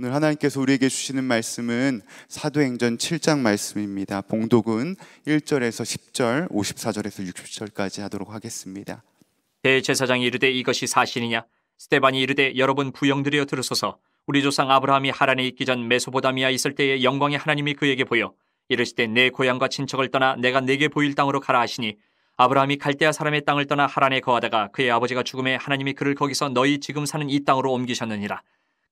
오늘 하나님께서 우리에게 주시는 말씀은 사도행전 7장 말씀입니다. 봉독은 1절에서 10절, 54절에서 60절까지 하도록 하겠습니다. 대제사장이 이르되 이것이 사실이냐? 스테반이 이르되 여러분 부영들이여 들으소서 우리 조상 아브라함이 하란에 있기 전 메소보다미아 있을 때에 영광의 하나님이 그에게 보여 이르시되 내 고향과 친척을 떠나 내가 내게 보일 땅으로 가라 하시니 아브라함이 갈대아 사람의 땅을 떠나 하란에 거하다가 그의 아버지가 죽음에 하나님이 그를 거기서 너희 지금 사는 이 땅으로 옮기셨느니라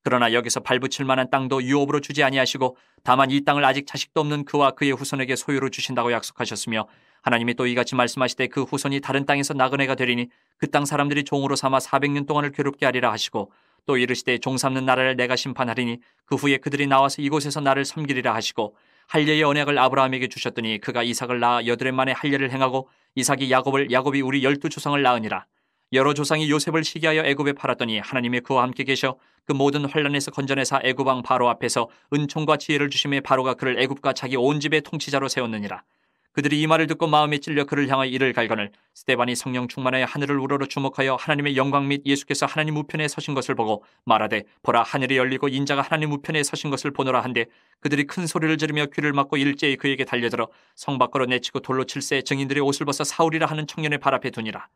그러나 여기서 발붙일 만한 땅도 유업으로 주지 아니하시고 다만 이 땅을 아직 자식도 없는 그와 그의 후손에게 소유로 주신다고 약속하셨으며 하나님이 또 이같이 말씀하시되 그 후손이 다른 땅에서 나그네가 되리니 그 땅 사람들이 종으로 삼아 400년 동안을 괴롭게 하리라 하시고 또 이르시되 종 삼는 나라를 내가 심판하리니 그 후에 그들이 나와서 이곳에서 나를 섬기리라 하시고 할례의 언약을 아브라함에게 주셨더니 그가 이삭을 낳아 여드렛 만에 할례를 행하고 이삭이 야곱을 야곱이 우리 열두 조상을 낳으니라 여러 조상이 요셉을 시기하여 애굽에 팔았더니 하나님의 그와 함께 계셔 그 모든 환란에서 건져내사 애굽왕 바로 앞에서 은총과 지혜를 주심에 바로가 그를 애굽과 자기 온 집의 통치자로 세웠느니라. 그들이 이 말을 듣고 마음에 찔려 그를 향하여 이를 갈거늘 스테반이 성령 충만하여 하늘을 우러러 주목하여 하나님의 영광 및 예수께서 하나님 우편에 서신 것을 보고 말하되 보라 하늘이 열리고 인자가 하나님 우편에 서신 것을 보노라 한데 그들이 큰 소리를 지르며 귀를 막고 일제히 그에게 달려들어 성 밖으로 내치고 돌로 칠세 증인들의 옷을 벗어 사울이라 하는 청년의 발 앞에 두니라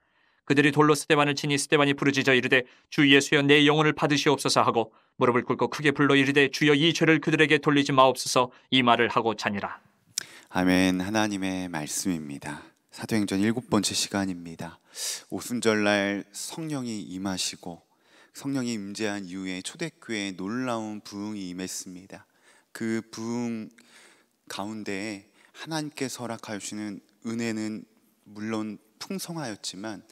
그들이 돌로 스테반을 치니 스테반이 부르짖어 이르되 주 예수여 내 영혼을 받으시옵소서 하고 무릎을 꿇고 크게 불러 이르되 주여 이 죄를 그들에게 돌리지 마옵소서 이 말을 하고 자니라. 아멘 하나님의 말씀입니다. 사도행전 일곱 번째 시간입니다. 오순절날 성령이 임하시고 성령이 임재한 이후에 초대교회에 놀라운 부흥이 임했습니다. 그 부흥 가운데 하나님께서 허락하시는 은혜는 물론 풍성하였지만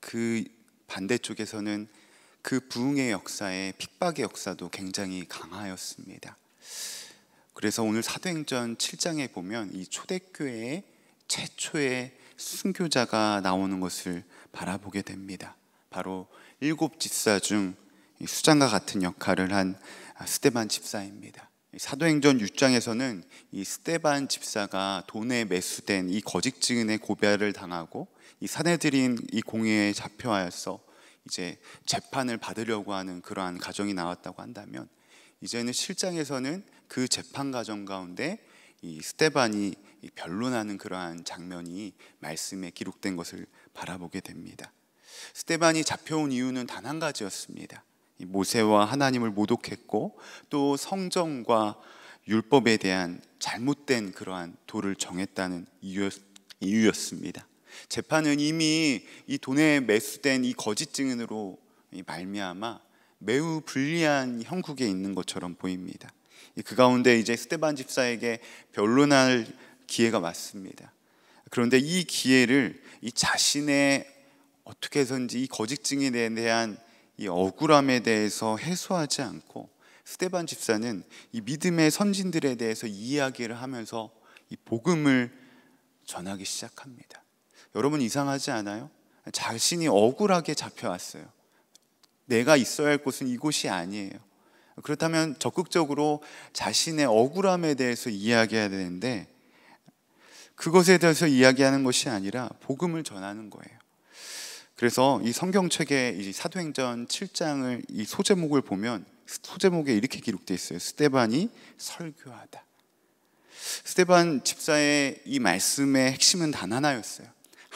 그 반대쪽에서는 그 부흥의 역사에 핍박의 역사도 굉장히 강하였습니다. 그래서 오늘 사도행전 7장에 보면 이 초대교회의 최초의 순교자가 나오는 것을 바라보게 됩니다. 바로 일곱 집사 중 수장과 같은 역할을 한 스테반 집사입니다. 사도행전 6장에서는 이 스테반 집사가 돈에 매수된 이 거짓 증인의 고발을 당하고 이 사내들인 이 공회에 잡혀와서 이제 재판을 받으려고 하는 그러한 가정이 나왔다고 한다면 이제는 실장에서는 그 재판 가정 가운데 이 스테반이 변론하는 그러한 장면이 말씀에 기록된 것을 바라보게 됩니다. 스테반이 잡혀온 이유는 단 한 가지였습니다. 모세와 하나님을 모독했고 또 성정과 율법에 대한 잘못된 그러한 도를 정했다는 이유였습니다. 재판은 이미 이 돈에 매수된 이 거짓 증인으로 말미암아 매우 불리한 형국에 있는 것처럼 보입니다. 그 가운데 이제 스테반 집사에게 변론할 기회가 왔습니다. 그런데 이 기회를 이 자신의 어떻게 해서인지 이 거짓 증인에 대한 이 억울함에 대해서 해소하지 않고 스테반 집사는 이 믿음의 선진들에 대해서 이야기를 하면서 이 복음을 전하기 시작합니다. 여러분 이상하지 않아요? 자신이 억울하게 잡혀왔어요. 내가 있어야 할 곳은 이곳이 아니에요. 그렇다면 적극적으로 자신의 억울함에 대해서 이야기해야 되는데 그것에 대해서 이야기하는 것이 아니라 복음을 전하는 거예요. 그래서 이 성경책의 이 사도행전 7장을 이 소제목을 보면 소제목에 이렇게 기록되 어 있어요. 스테반이 설교하다. 스테반 집사의 이 말씀의 핵심은 단 하나였어요.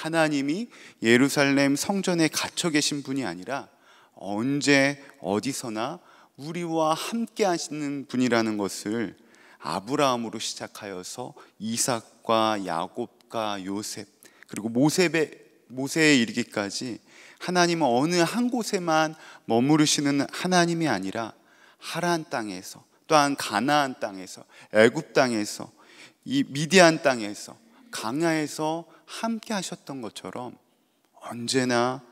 하나님이 예루살렘 성전에 갇혀 계신 분이 아니라 언제 어디서나 우리와 함께 하시는 분이라는 것을 아브라함으로 시작하여서 이삭과 야곱과 요셉 그리고 모세의 모세에 이르기까지 하나님은 어느 한 곳에만 머무르시는 하나님이 아니라 하란 땅에서 또한 가나안 땅에서 애굽 땅에서 이 미디안 땅에서 강야에서 함께 하셨던 것처럼 언제나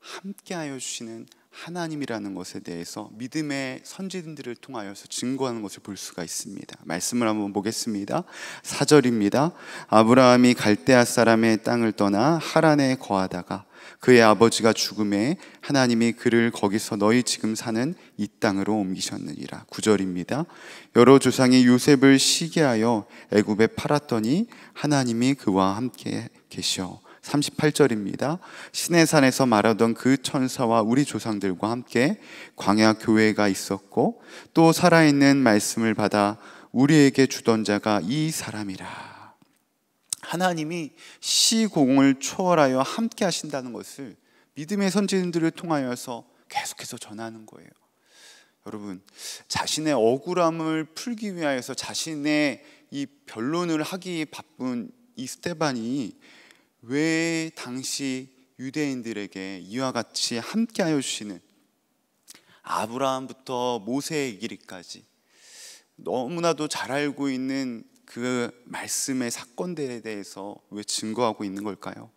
함께 하여 주시는 하나님이라는 것에 대해서 믿음의 선지들을 통하여서 증거하는 것을 볼 수가 있습니다. 말씀을 한번 보겠습니다. 4절입니다. 아브라함이 갈대아 사람의 땅을 떠나 하란에 거하다가 그의 아버지가 죽음에 하나님이 그를 거기서 너희 지금 사는 이 땅으로 옮기셨느니라. 9절입니다. 여러 조상이 요셉을 시기하여 애굽에 팔았더니 하나님이 그와 함께 계셔 38절입니다. 시내산에서 말하던 그 천사와 우리 조상들과 함께 광야 교회가 있었고 또 살아있는 말씀을 받아 우리에게 주던 자가 이 사람이라. 하나님이 시공을 초월하여 함께 하신다는 것을 믿음의 선지인들을 통하여서 계속해서 전하는 거예요. 여러분, 자신의 억울함을 풀기 위하서 자신의 이 변론을 하기 바쁜 이 스테반이 왜 당시 유대인들에게 이와 같이 함께하여 주시는 아브라함부터 모세의 길이까지 너무나도 잘 알고 있는 그 말씀의 사건들에 대해서 왜 증거하고 있는 걸까요?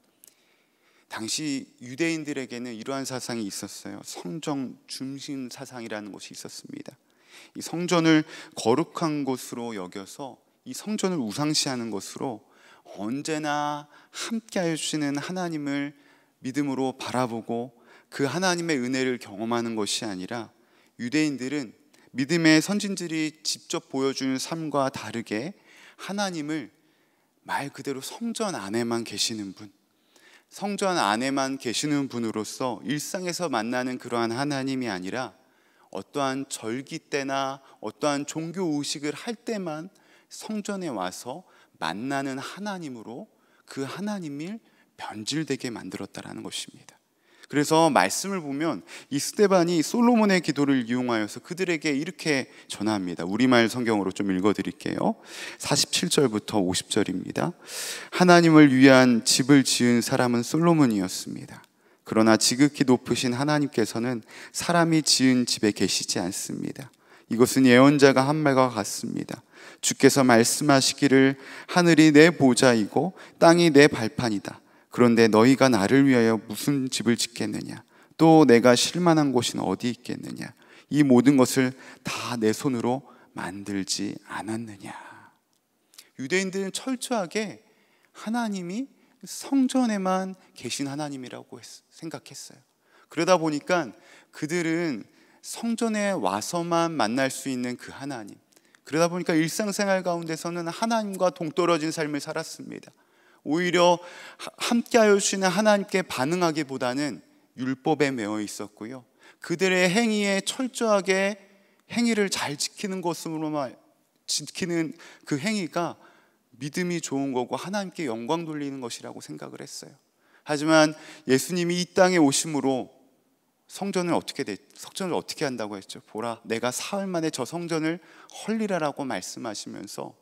당시 유대인들에게는 이러한 사상이 있었어요. 성정 중심 사상이라는 것이 있었습니다. 이 성전을 거룩한 곳으로 여겨서 이 성전을 우상시하는 것으로 언제나 함께 해주시는 하나님을 믿음으로 바라보고 그 하나님의 은혜를 경험하는 것이 아니라 유대인들은 믿음의 선진들이 직접 보여준 삶과 다르게 하나님을 말 그대로 성전 안에만 계시는 분, 성전 안에만 계시는 분으로서 일상에서 만나는 그러한 하나님이 아니라 어떠한 절기 때나 어떠한 종교 의식을 할 때만 성전에 와서 만나는 하나님으로 그 하나님을 변질되게 만들었다라는 것입니다. 그래서 말씀을 보면 이 스테반이 솔로몬의 기도를 이용하여서 그들에게 이렇게 전합니다. 우리말 성경으로 좀 읽어 드릴게요. 47절부터 50절입니다. 하나님을 위한 집을 지은 사람은 솔로몬이었습니다. 그러나 지극히 높으신 하나님께서는 사람이 지은 집에 계시지 않습니다. 이것은 예언자가 한 말과 같습니다. 주께서 말씀하시기를 하늘이 내 보좌이고 땅이 내 발판이다. 그런데 너희가 나를 위하여 무슨 집을 짓겠느냐? 또 내가 실만한 곳은 어디 있겠느냐? 이 모든 것을 다 내 손으로 만들지 않았느냐? 유대인들은 철저하게 하나님이 성전에만 계신 하나님이라고 생각했어요. 그러다 보니까 그들은 성전에 와서만 만날 수 있는 그 하나님, 그러다 보니까 일상생활 가운데서는 하나님과 동떨어진 삶을 살았습니다. 오히려 함께하여 주시는 하나님께 반응하기보다는 율법에 매어 있었고요. 그들의 행위에 철저하게 행위를 잘 지키는 것으로만 지키는 그 행위가 믿음이 좋은 거고 하나님께 영광 돌리는 것이라고 생각을 했어요. 하지만 예수님이 이 땅에 오심으로 성전을 어떻게 성전을 어떻게 한다고 했죠? 보라, 내가 사흘 만에 저 성전을 헐리라라고 말씀하시면서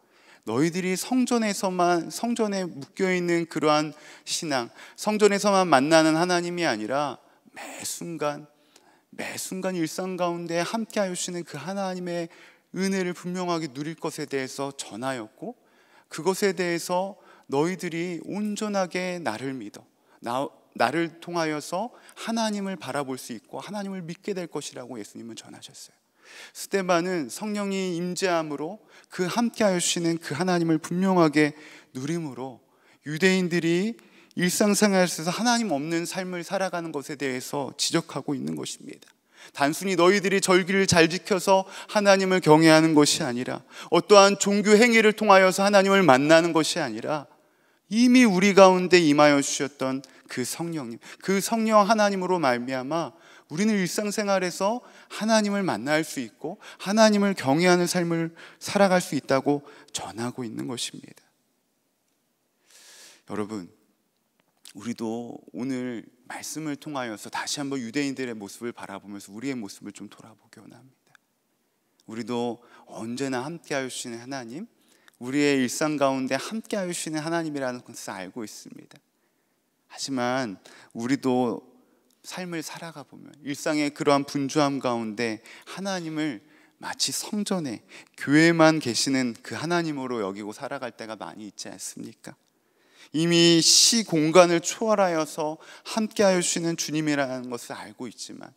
너희들이 성전에서만 성전에 묶여 있는 그러한 신앙, 성전에서만 만나는 하나님이 아니라 매 순간 매 순간 일상 가운데 함께 하시는 그 하나님의 은혜를 분명하게 누릴 것에 대해서 전하였고 그것에 대해서 너희들이 온전하게 나를 믿어 나, 나를 통하여서 하나님을 바라볼 수 있고 하나님을 믿게 될 것이라고 예수님은 전하셨어요. 스테반은 성령이 임재함으로 그함께하시는그 하나님을 분명하게 누림으로 유대인들이 일상생활에서 하나님 없는 삶을 살아가는 것에 대해서 지적하고 있는 것입니다. 단순히 너희들이 절기를 잘 지켜서 하나님을 경외하는 것이 아니라 어떠한 종교 행위를 통하여서 하나님을 만나는 것이 아니라 이미 우리 가운데 임하여 주셨던 그 성령님, 그 성령 하나님으로 말미암아 우리는 일상생활에서 하나님을 만날 수 있고 하나님을 경외하는 삶을 살아갈 수 있다고 전하고 있는 것입니다. 여러분, 우리도 오늘 말씀을 통하여서 다시 한번 유대인들의 모습을 바라보면서 우리의 모습을 좀 돌아보기 원합니다. 우리도 언제나 함께하여 주시는 하나님, 우리의 일상 가운데 함께하여 주시는 하나님이라는 것을 알고 있습니다. 하지만 우리도 삶을 살아가 보면 일상의 그러한 분주함 가운데 하나님을 마치 성전에 교회만 계시는 그 하나님으로 여기고 살아갈 때가 많이 있지 않습니까? 이미 시 공간을 초월하여서 함께하시는 주님이라는 것을 알고 있지만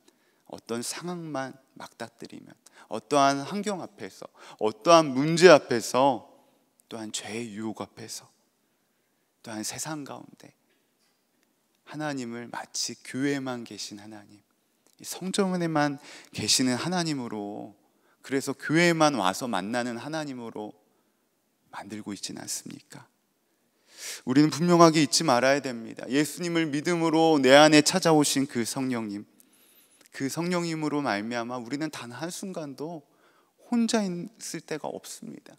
어떤 상황만 막닥뜨리면 어떠한 환경 앞에서 어떠한 문제 앞에서 또한 죄의 유혹 앞에서 또한 세상 가운데 하나님을 마치 교회만 계신 하나님, 성전 안에만 계시는 하나님으로 그래서 교회만 와서 만나는 하나님으로 만들고 있지는 않습니까? 우리는 분명하게 잊지 말아야 됩니다. 예수님을 믿음으로 내 안에 찾아오신 그 성령님, 그 성령님으로 말미암아 우리는 단 한 순간도 혼자 있을 때가 없습니다.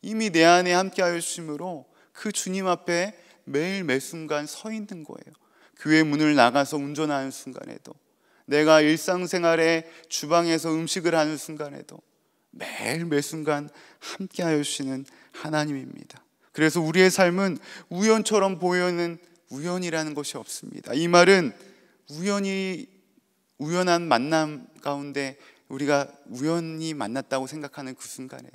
이미 내 안에 함께하여 주심으로 그 주님 앞에 매일 매 순간 서 있는 거예요. 교회 문을 나가서 운전하는 순간에도 내가 일상생활에 주방에서 음식을 하는 순간에도 매일 매순간 함께하여 주시는 하나님입니다. 그래서 우리의 삶은 우연처럼 보이는 우연이라는 것이 없습니다. 이 말은 우연히 우연한 만남 가운데 우리가 우연히 만났다고 생각하는 그 순간에도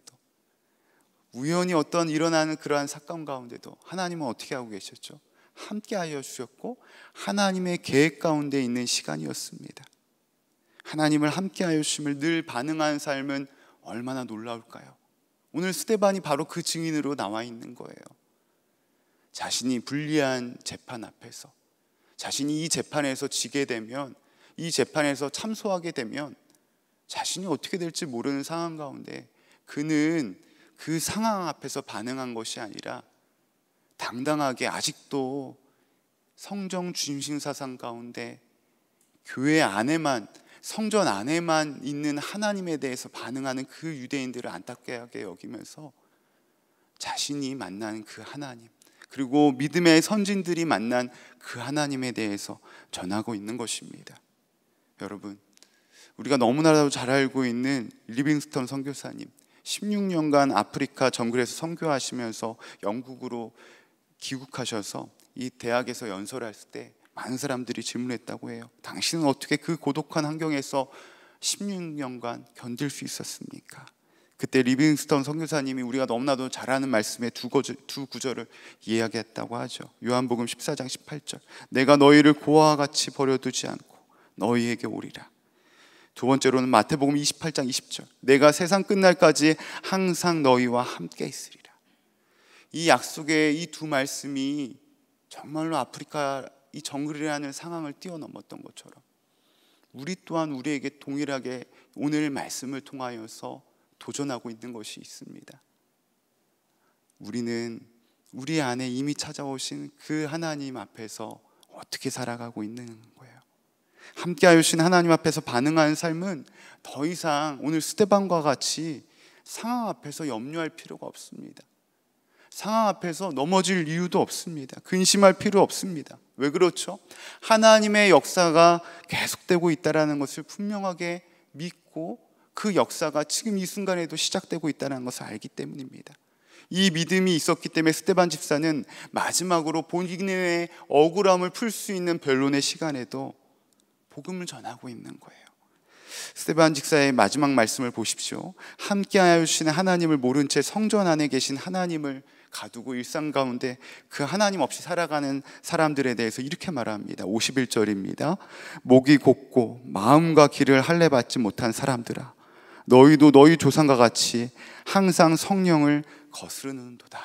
우연히 어떤 일어나는 그러한 사건 가운데도 하나님은 어떻게 하고 계셨죠? 함께하여 주셨고 하나님의 계획 가운데 있는 시간이었습니다. 하나님을 함께하여 주심을 늘 반응한 삶은 얼마나 놀라울까요? 오늘 스테반이 바로 그 증인으로 나와 있는 거예요. 자신이 불리한 재판 앞에서 자신이 이 재판에서 지게 되면 이 재판에서 참소하게 되면 자신이 어떻게 될지 모르는 상황 가운데 그는 그 상황 앞에서 반응한 것이 아니라 당당하게 아직도 성정 중심 사상 가운데 교회 안에만 성전 안에만 있는 하나님에 대해서 반응하는 그 유대인들을 안타깝게 여기면서 자신이 만난 그 하나님 그리고 믿음의 선진들이 만난 그 하나님에 대해서 전하고 있는 것입니다. 여러분 우리가 너무나도 잘 알고 있는 리빙스턴 선교사님 16년간 아프리카 정글에서 선교하시면서 영국으로 귀국하셔서 이 대학에서 연설을 했을 때 많은 사람들이 질문했다고 해요. 당신은 어떻게 그 고독한 환경에서 16년간 견딜 수 있었습니까? 그때 리빙스턴 선교사님이 우리가 너무나도 잘하는 말씀의 두, 거절, 두 구절을 이야기했다고 하죠. 요한복음 14장 18절. 내가 너희를 고아와 같이 버려두지 않고 너희에게 오리라. 두 번째로는 마태복음 28장 20절. 내가 세상 끝날까지 항상 너희와 함께 있으리라. 이 약속의 이 두 말씀이 정말로 아프리카 이 정글이라는 상황을 뛰어넘었던 것처럼 우리 또한 우리에게 동일하게 오늘 말씀을 통하여서 도전하고 있는 것이 있습니다. 우리는 우리 안에 이미 찾아오신 그 하나님 앞에서 어떻게 살아가고 있는 거예요. 함께하여 신 하나님 앞에서 반응하는 삶은 더 이상 오늘 스테반과 같이 상황 앞에서 염려할 필요가 없습니다. 상황 앞에서 넘어질 이유도 없습니다. 근심할 필요 없습니다. 왜 그렇죠? 하나님의 역사가 계속되고 있다는 것을 분명하게 믿고 그 역사가 지금 이 순간에도 시작되고 있다는 것을 알기 때문입니다. 이 믿음이 있었기 때문에 스테반 집사는 마지막으로 본인의 억울함을 풀 수 있는 변론의 시간에도 복음을 전하고 있는 거예요. 스테반 집사의 마지막 말씀을 보십시오. 함께하여 주시는 하나님을 모른 채 성전 안에 계신 하나님을 가두고 일상 가운데 그 하나님 없이 살아가는 사람들에 대해서 이렇게 말합니다. 51절입니다. 목이 곧고 마음과 길을 할례 받지 못한 사람들아 너희도 너희 조상과 같이 항상 성령을 거스르는도다.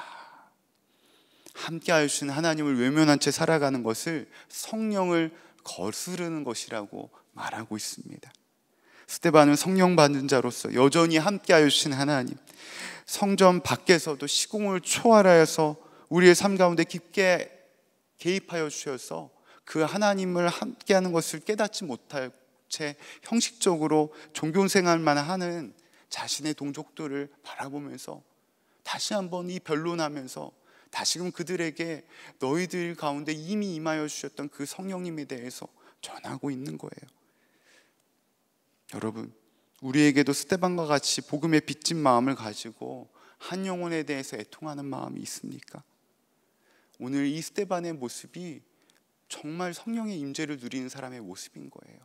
함께 하신 하나님을 외면한 채 살아가는 것을 성령을 거스르는 것이라고 말하고 있습니다. 스테반은 성령 받은 자로서 여전히 함께 하신 하나님, 성전 밖에서도 시공을 초월하여서 우리의 삶 가운데 깊게 개입하여 주셔서 그 하나님을 함께하는 것을 깨닫지 못할 채 형식적으로 종교생활만 하는 자신의 동족들을 바라보면서 다시 한번 이 변론하면서 다시금 그들에게 너희들 가운데 이미 임하여 주셨던 그 성령님에 대해서 전하고 있는 거예요. 여러분, 우리에게도 스테반과 같이 복음에 빚진 마음을 가지고 한 영혼에 대해서 애통하는 마음이 있습니까? 오늘 이 스테반의 모습이 정말 성령의 임재를 누리는 사람의 모습인 거예요.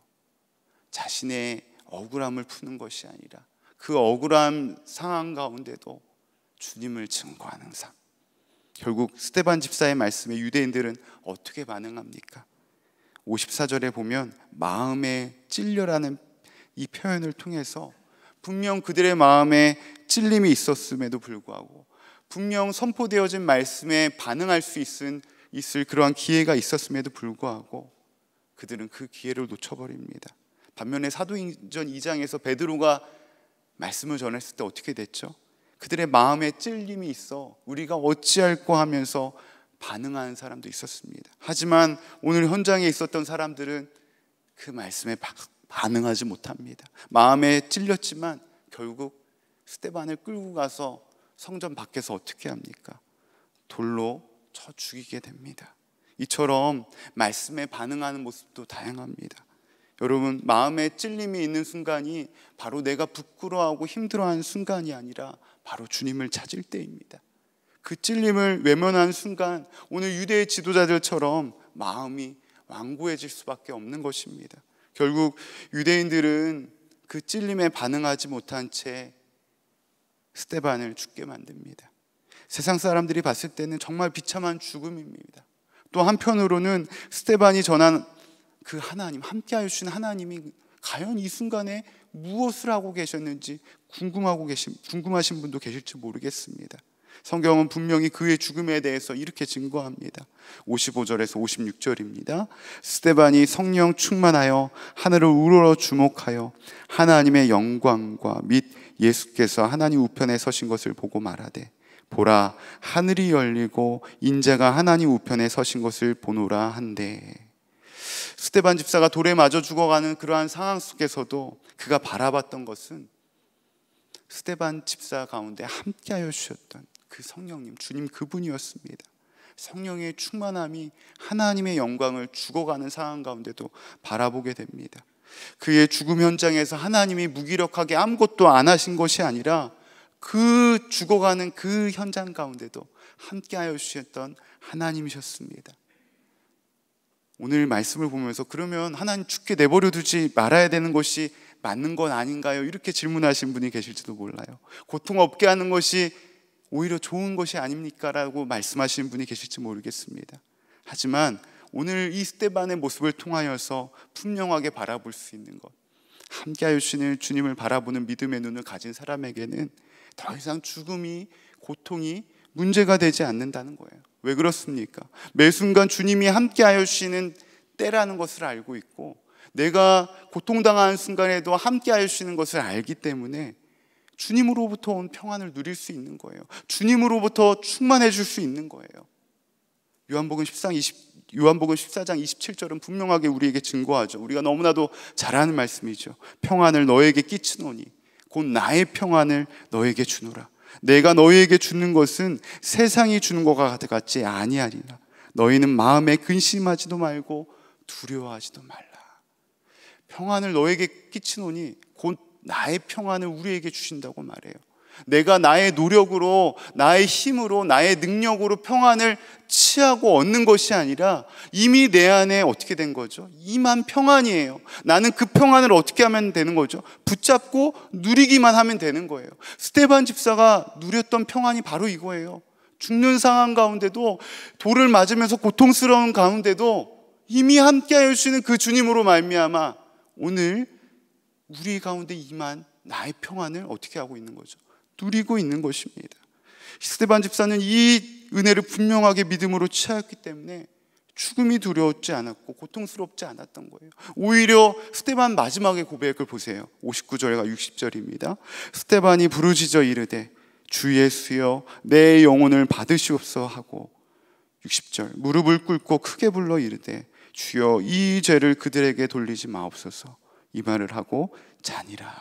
자신의 억울함을 푸는 것이 아니라 그 억울한 상황 가운데도 주님을 증거하는 삶. 결국 스테반 집사의 말씀에 유대인들은 어떻게 반응합니까? 54절에 보면 마음에 찔려라는 이 표현을 통해서 분명 그들의 마음에 찔림이 있었음에도 불구하고 분명 선포되어진 말씀에 반응할 수 있은, 있을 그러한 기회가 있었음에도 불구하고 그들은 그 기회를 놓쳐버립니다. 반면에 사도행전 2장에서 베드로가 말씀을 전했을 때 어떻게 됐죠? 그들의 마음에 찔림이 있어 우리가 어찌할까 하면서 반응하는 사람도 있었습니다. 하지만 오늘 현장에 있었던 사람들은 그 말씀에 반응하지 못합니다. 마음에 찔렸지만 결국 스테반을 끌고 가서 성전 밖에서 어떻게 합니까? 돌로 쳐 죽이게 됩니다. 이처럼 말씀에 반응하는 모습도 다양합니다. 여러분, 마음에 찔림이 있는 순간이 바로 내가 부끄러워하고 힘들어하는 순간이 아니라 바로 주님을 찾을 때입니다. 그 찔림을 외면한 순간 오늘 유대의 지도자들처럼 마음이 완고해질 수밖에 없는 것입니다. 결국 유대인들은 그 찔림에 반응하지 못한 채 스테반을 죽게 만듭니다. 세상 사람들이 봤을 때는 정말 비참한 죽음입니다. 또 한편으로는 스테반이 전한 그 하나님, 함께하신 하나님이 과연 이 순간에 무엇을 하고 계셨는지 궁금하고 계신, 궁금하신 분도 계실지 모르겠습니다. 성경은 분명히 그의 죽음에 대해서 이렇게 증거합니다. 55절에서 56절입니다. 스테반이 성령 충만하여 하늘을 우러러 주목하여 하나님의 영광과 및 예수께서 하나님 우편에 서신 것을 보고 말하되 보라 하늘이 열리고 인자가 하나님 우편에 서신 것을 보노라 한데 스테반 집사가 돌에 맞아 죽어가는 그러한 상황 속에서도 그가 바라봤던 것은 스테반 집사 가운데 함께하여 주셨던 그 성령님, 주님 그분이었습니다. 성령의 충만함이 하나님의 영광을 죽어가는 상황 가운데도 바라보게 됩니다. 그의 죽음 현장에서 하나님이 무기력하게 아무것도 안 하신 것이 아니라 그 죽어가는 그 현장 가운데도 함께하여 주셨던 하나님이셨습니다. 오늘 말씀을 보면서 그러면 하나님 죽게 내버려 두지 말아야 되는 것이 맞는 건 아닌가요? 이렇게 질문하신 분이 계실지도 몰라요. 고통 없게 하는 것이 오히려 좋은 것이 아닙니까라고 말씀하시는 분이 계실지 모르겠습니다. 하지만 오늘 이 스테반의 모습을 통하여서 분명하게 바라볼 수 있는 것, 함께하여 주시는 주님을 바라보는 믿음의 눈을 가진 사람에게는 더 이상 죽음이 고통이 문제가 되지 않는다는 거예요. 왜 그렇습니까? 매 순간 주님이 함께하여 주시는 때라는 것을 알고 있고 내가 고통당하는 순간에도 함께하여 주시는 것을 알기 때문에 주님으로부터 온 평안을 누릴 수 있는 거예요. 주님으로부터 충만해 줄 수 있는 거예요. 요한복음 13, 20, 요한복음 14장 27절은 분명하게 우리에게 증거하죠. 우리가 너무나도 잘 아는 말씀이죠. 평안을 너에게 끼치노니 곧 나의 평안을 너에게 주노라. 내가 너에게 주는 것은 세상이 주는 것과 같지 아니하리라. 너희는 마음에 근심하지도 말고 두려워하지도 말라. 평안을 너에게 끼치노니 곧 나의 평안을 우리에게 주신다고 말해요. 내가 나의 노력으로, 나의 힘으로, 나의 능력으로 평안을 취하고 얻는 것이 아니라 이미 내 안에 어떻게 된 거죠? 이만 평안이에요. 나는 그 평안을 어떻게 하면 되는 거죠? 붙잡고 누리기만 하면 되는 거예요. 스테반 집사가 누렸던 평안이 바로 이거예요. 죽는 상황 가운데도 돌을 맞으면서 고통스러운 가운데도 이미 함께하여 주시는 그 주님으로 말미암아 오늘 우리 가운데 임한 나의 평안을 어떻게 하고 있는 거죠? 누리고 있는 것입니다. 스테반 집사는 이 은혜를 분명하게 믿음으로 취하기 때문에 죽음이 두려웠지 않았고 고통스럽지 않았던 거예요. 오히려 스테반 마지막의 고백을 보세요. 59절과 60절입니다. 스테반이 부르짖어 이르되 주 예수여 내 영혼을 받으시옵소 하고 60절 무릎을 꿇고 크게 불러 이르되 주여 이 죄를 그들에게 돌리지 마옵소서 이 말을 하고 잔니라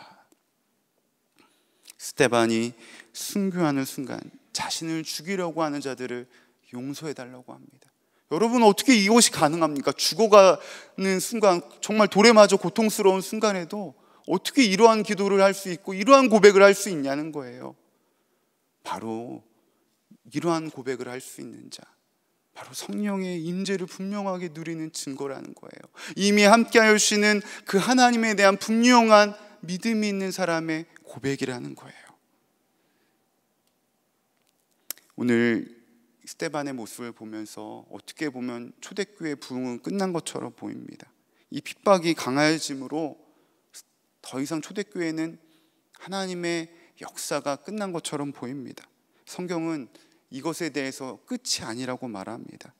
스테반이 순교하는 순간 자신을 죽이려고 하는 자들을 용서해 달라고 합니다. 여러분 어떻게 이것이 가능합니까? 죽어가는 순간 정말 돌에 맞아 고통스러운 순간에도 어떻게 이러한 기도를 할 수 있고 이러한 고백을 할 수 있냐는 거예요. 바로 이러한 고백을 할 수 있는 자, 바로 성령의 임재를 분명하게 누리는 증거라는 거예요. 이미 함께하시는그 하나님에 대한 분명한 믿음이 있는 사람의 고백이라는 거예요. 오늘 스테반의 모습을 보면서 어떻게 보면 초대교회 부흥은 끝난 것처럼 보입니다. 이 핍박이 강해짐으로 더 이상 초대교회는 하나님의 역사가 끝난 것처럼 보입니다. 성경은 이것에 대해서 끝이 아니라고 말합니다.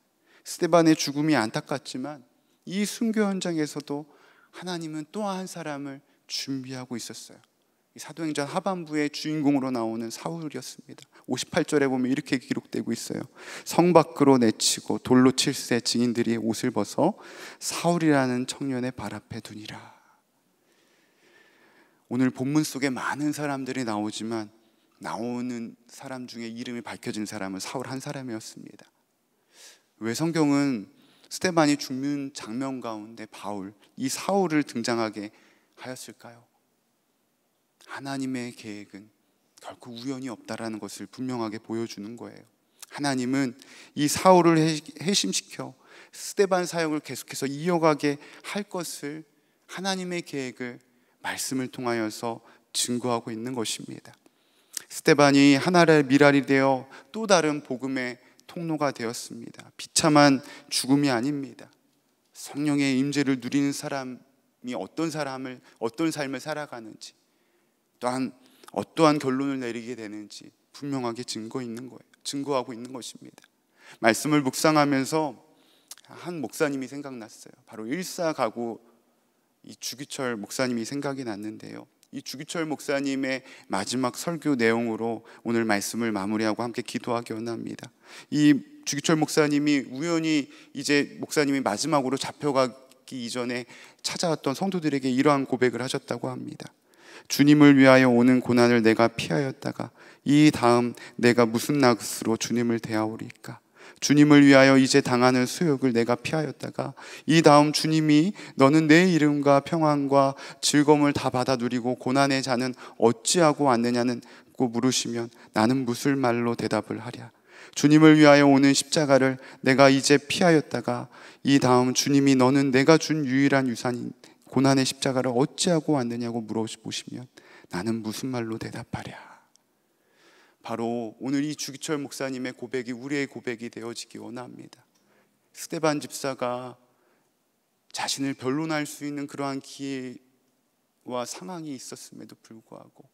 스테반의 죽음이 안타깝지만 이 순교 현장에서도 하나님은 또 한 사람을 준비하고 있었어요. 사도행전 하반부의 주인공으로 나오는 사울이었습니다. 58절에 보면 이렇게 기록되고 있어요. 성 밖으로 내치고 돌로 칠세 증인들이 옷을 벗어 사울이라는 청년의 발 앞에 두니라. 오늘 본문 속에 많은 사람들이 나오지만 나오는 사람 중에 이름이 밝혀진 사람은 사울 한 사람이었습니다. 왜 성경은 스테반이 죽는 장면 가운데 바울, 이 사울을 등장하게 하였을까요? 하나님의 계획은 결코 우연이 없다라는 것을 분명하게 보여주는 거예요. 하나님은 이 사울을 해심시켜 스테반 사역을 계속해서 이어가게 할 것을 하나님의 계획을 말씀을 통하여서 증거하고 있는 것입니다. 스테반이 하나를 미랄이 되어 또 다른 복음의 통로가 되었습니다. 비참한 죽음이 아닙니다. 성령의 임재를 누리는 사람이 어떤 사람을 어떤 삶을 살아가는지 또한 어떠한 결론을 내리게 되는지 분명하게 증거 있는 거예요. 증거하고 있는 것입니다. 말씀을 묵상하면서 한 목사님이 생각났어요. 바로 일사 가구 이 주기철 목사님이 생각이 났는데요. 이 주기철 목사님의 마지막 설교 내용으로 오늘 말씀을 마무리하고 함께 기도하기 원합니다. 이 주기철 목사님이 우연히 이제 목사님이 마지막으로 잡혀가기 이전에 찾아왔던 성도들에게 이러한 고백을 하셨다고 합니다. 주님을 위하여 오는 고난을 내가 피하였다가 이 다음 내가 무슨 낙으로 주님을 대하오리까? 주님을 위하여 이제 당하는 수욕을 내가 피하였다가 이 다음 주님이 너는 내 이름과 평안과 즐거움을 다 받아 누리고 고난의 자는 어찌하고 왔느냐는 고 물으시면 나는 무슨 말로 대답을 하랴 주님을 위하여 오는 십자가를 내가 이제 피하였다가 이 다음 주님이 너는 내가 준 유일한 유산인 고난의 십자가를 어찌하고 왔느냐고 물어보시면 나는 무슨 말로 대답하랴 바로 오늘 이 주기철 목사님의 고백이 우리의 고백이 되어지기 원합니다. 스테반 집사가 자신을 변론할 수 있는 그러한 기회와 상황이 있었음에도 불구하고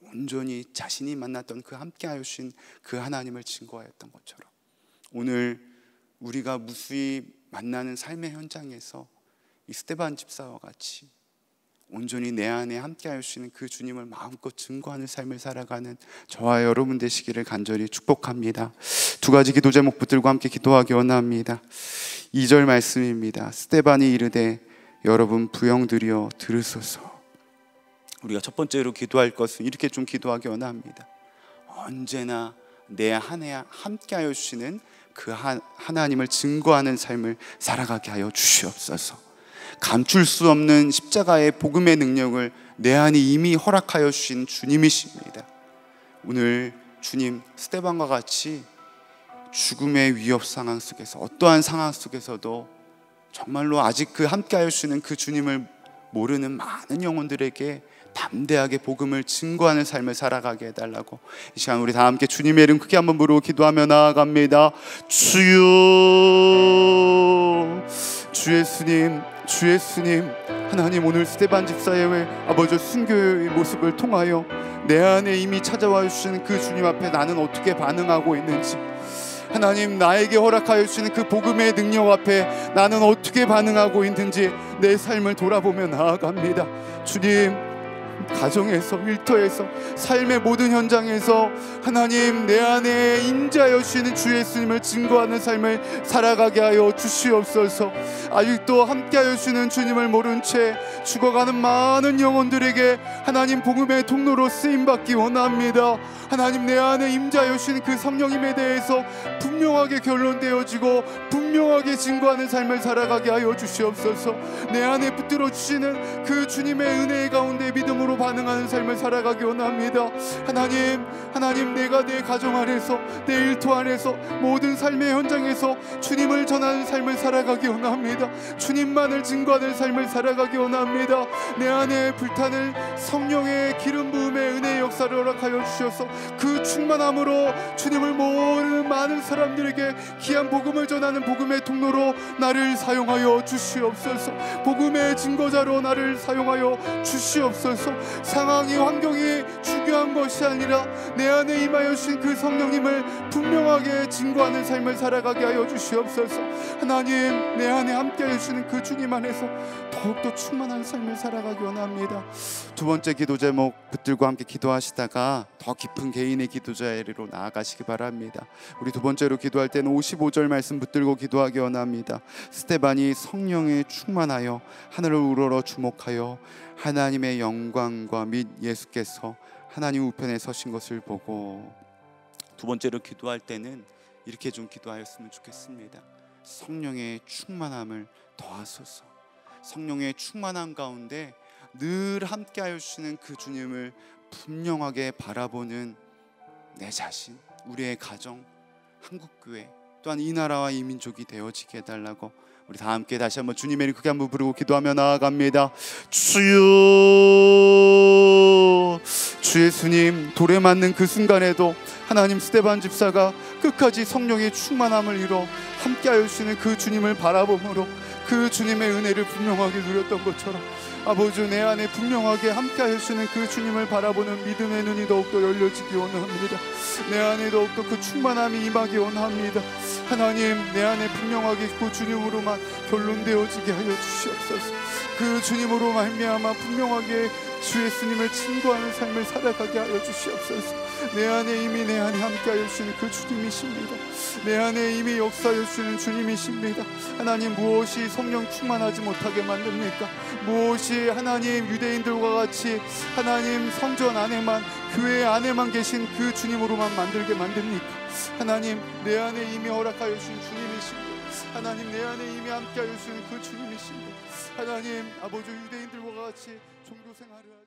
온전히 자신이 만났던 그 함께 하신 그 하나님을 증거하였던 것처럼 오늘 우리가 무수히 만나는 삶의 현장에서 이 스테반 집사와 같이 온전히 내 안에 함께할 수 있는 그 주님을 마음껏 증거하는 삶을 살아가는 저와 여러분 되시기를 간절히 축복합니다. 두 가지 기도 제목 붙들고 함께 기도하기 원합니다. 2절 말씀입니다. 스테반이 이르되 여러분 부영들이여 들으소서. 우리가 첫 번째로 기도할 것은 이렇게 좀 기도하기 원합니다. 언제나 내 한해 함께하여 주시는 그 하나님을 증거하는 삶을 살아가게 하여 주시옵소서. 감출 수 없는 십자가의 복음의 능력을 내 안에 이미 허락하여 주신 주님이십니다. 오늘 주님 스테반과 같이 죽음의 위협 상황 속에서 어떠한 상황 속에서도 정말로 아직 그 함께하여 주시는 그 주님을 모르는 많은 영혼들에게 담대하게 복음을 증거하는 삶을 살아가게 해달라고 이 시간 우리 다 함께 주님의 이름 크게 한번 부르고 기도하며 나아갑니다 주여 주 예수님 주 예수님 하나님 오늘 스테반 집사의 아버지 순교의 모습을 통하여 내 안에 이미 찾아와 주신 그 주님 앞에 나는 어떻게 반응하고 있는지 하나님 나에게 허락하여 주시는 그 복음의 능력 앞에 나는 어떻게 반응하고 있는지 내 삶을 돌아보며 나아갑니다 주님 가정에서 일터에서 삶의 모든 현장에서 하나님 내 안에 임자여 주시는 주 예수님을 증거하는 삶을 살아가게 하여 주시옵소서 아직도 함께하여 주시는 주님을 모른 채 죽어가는 많은 영혼들에게 하나님 복음의 통로로 쓰임받기 원합니다 하나님 내 안에 임자여 주시는 그 성령님에 대해서 분명하게 결론되어지고 분명하게 증거하는 삶을 살아가게 하여 주시옵소서 내 안에 붙들어 주시는 그 주님의 은혜 가운데 믿음으로 믿음으로 반응하는 삶을 살아가기 원합니다. 하나님, 하나님 내가 내 가정 안에서 내 일터 안에서 모든 삶의 현장에서 주님을 전하는 삶을 살아가기 원합니다. 주님만을 증거하는 삶을 살아가기 원합니다. 내 안에 불타는 성령의 기름 부음의 은혜의 역사를 허락하여 주셔서 그 충만함으로 주님을 모르는 많은 사람들에게 귀한 복음을 전하는 복음의 통로로 나를 사용하여 주시옵소서. 복음의 증거자로 나를 사용하여 주시옵소서. 상황이 환경이 중요한 것이 아니라 내 안에 임하여 주신 그 성령님을 분명하게 증거하는 삶을 살아가게 하여 주시옵소서 하나님 내 안에 함께 해주시는 그 주님 안에서 더욱더 충만한 삶을 살아가기 원합니다 두 번째 기도 제목 붙들고 함께 기도하시다가 더 깊은 개인의 기도 자리로 나아가시기 바랍니다 우리 두 번째로 기도할 때는 55절 말씀 붙들고 기도하기 원합니다 스테반이 성령에 충만하여 하늘을 우러러 주목하여 하나님의 영광과 및 예수께서 하나님 우편에 서신 것을 보고 두 번째로 기도할 때는 이렇게 좀 기도하였으면 좋겠습니다. 성령의 충만함을 더하소서. 성령의 충만함 가운데 늘 함께하여 주시는 그 주님을 분명하게 바라보는 내 자신, 우리의 가정, 한국교회 또한 이 나라와 이 민족이 되어지게 해달라고 우리 다 함께 다시 한번 주님의 이름 크게 한번 부르고 기도하며 나아갑니다. 주여, 주 예수님 돌에 맞는 그 순간에도 하나님 스테반 집사가 끝까지 성령의 충만함을 이뤄 함께하여 주는그 주님을 바라보므로 그 주님의 은혜를 분명하게 누렸던 것처럼 아버지 내 안에 분명하게 함께 하시는 그 주님을 바라보는 믿음의 눈이 더욱더 열려지기 원합니다 내 안에 더욱더 그 충만함이 임하기 원합니다 하나님 내 안에 분명하게 그 주님으로만 결론되어지게 하여 주시옵소서 그 주님으로 말미암아 분명하게 주 예수님을 친구하는 삶을 살아가게 하여 주시옵소서 내 안에 이미 내 안에 함께하여 주시는 그 주님이십니다 내 안에 이미 역사여 주시는 주님이십니다 하나님 무엇이 성령 충만하지 못하게 만듭니까 무엇이 하나님 유대인들과 같이 하나님 성전 안에만 교회 안에만 계신 그 주님으로만 만들게 만듭니까 하나님 내 안에 이미 허락하여 주신 주님이십니다 하나님 내 안에 이미 함께하여 주신 그 주님이십니다 하나님 아버지 유대인들과 같이 종교 생활을